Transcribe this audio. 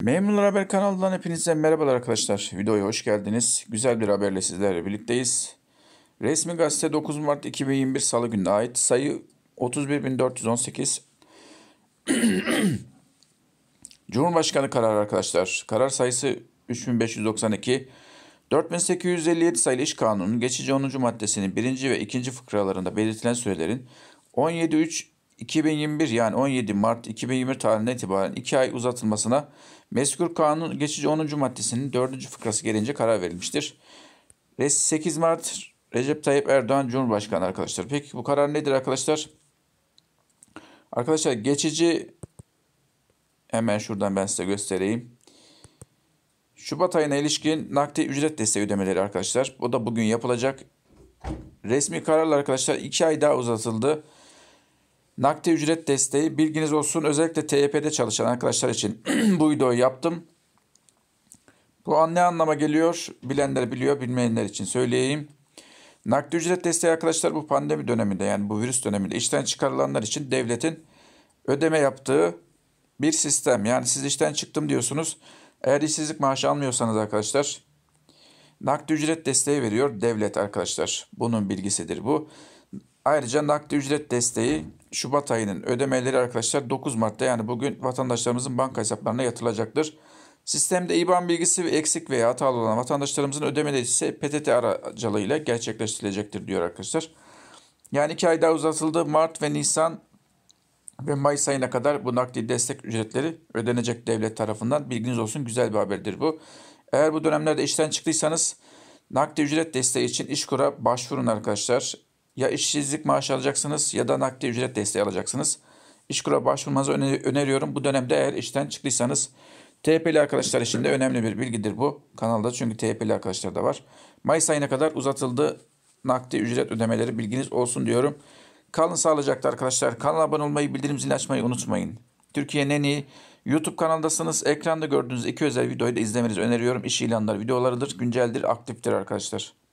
Memnun Haber kanalından hepinize merhabalar arkadaşlar. Videoya hoş geldiniz. Güzel bir haberle sizlerle birlikteyiz. Resmi gazete 9 Mart 2021 Salı gününe ait sayı 31.418. Cumhurbaşkanı kararı arkadaşlar. Karar sayısı 3592. 4857 sayılı iş kanunun geçici 10. maddesinin 1. ve 2. fıkralarında belirtilen sürelerin 17.3 2021 yani 17 Mart 2021 tarihinden itibaren 2 ay uzatılmasına mezkur kanun geçici 10. maddesinin 4. fıkrası gelince karar verilmiştir. 8 Mart Recep Tayyip Erdoğan Cumhurbaşkanı arkadaşlar. Peki bu karar nedir arkadaşlar? Arkadaşlar geçici hemen şuradan ben size göstereyim. Şubat ayına ilişkin nakdi ücret desteği ödemeleri arkadaşlar. Bu da bugün yapılacak. Resmi kararla arkadaşlar 2 ay daha uzatıldı. Nakde ücret desteği bilginiz olsun özellikle TYP'de çalışan arkadaşlar için bu videoyu yaptım. Bu an ne anlama geliyor bilenler biliyor bilmeyenler için söyleyeyim. Nakdi ücret desteği arkadaşlar bu pandemi döneminde yani bu virüs döneminde işten çıkarılanlar için devletin ödeme yaptığı bir sistem. Yani siz işten çıktım diyorsunuz. Eğer işsizlik maaşı almıyorsanız arkadaşlar nakdi ücret desteği veriyor devlet arkadaşlar. Bunun bilgisidir bu. Ayrıca nakdi ücret desteği Şubat ayının ödemeleri arkadaşlar 9 Mart'ta yani bugün vatandaşlarımızın banka hesaplarına yatılacaktır. Sistemde IBAN bilgisi eksik veya hatalı olan vatandaşlarımızın ödemeleri ise PTT aracılığıyla gerçekleştirilecektir diyor arkadaşlar. Yani 2 ay daha uzatıldı. Mart ve Nisan ve Mayıs ayına kadar bu nakdi destek ücretleri ödenecek devlet tarafından. Bilginiz olsun güzel bir haberdir bu. Eğer bu dönemlerde işten çıktıysanız nakdi ücret desteği için İşkur'a başvurun arkadaşlar ya işsizlik maaşı alacaksınız ya da nakdi ücret desteği alacaksınız. İşkur'a başvurmanızı öneriyorum. Bu dönemde eğer işten çıktıysanız THP'li arkadaşlar için de önemli bir bilgidir bu kanalda. Çünkü THP'li arkadaşlar da var. Mayıs ayına kadar uzatıldı nakdi ücret ödemeleri bilginiz olsun diyorum. Kalın sağlıcakla arkadaşlar. Kanala abone olmayı, bildirim zilini açmayı unutmayın. Türkiye'nin en iyi YouTube kanaldasınız. Ekranda gördüğünüz iki özel videoyu da izlemenizi öneriyorum. İş ilanları videolarıdır, günceldir, aktiftir arkadaşlar.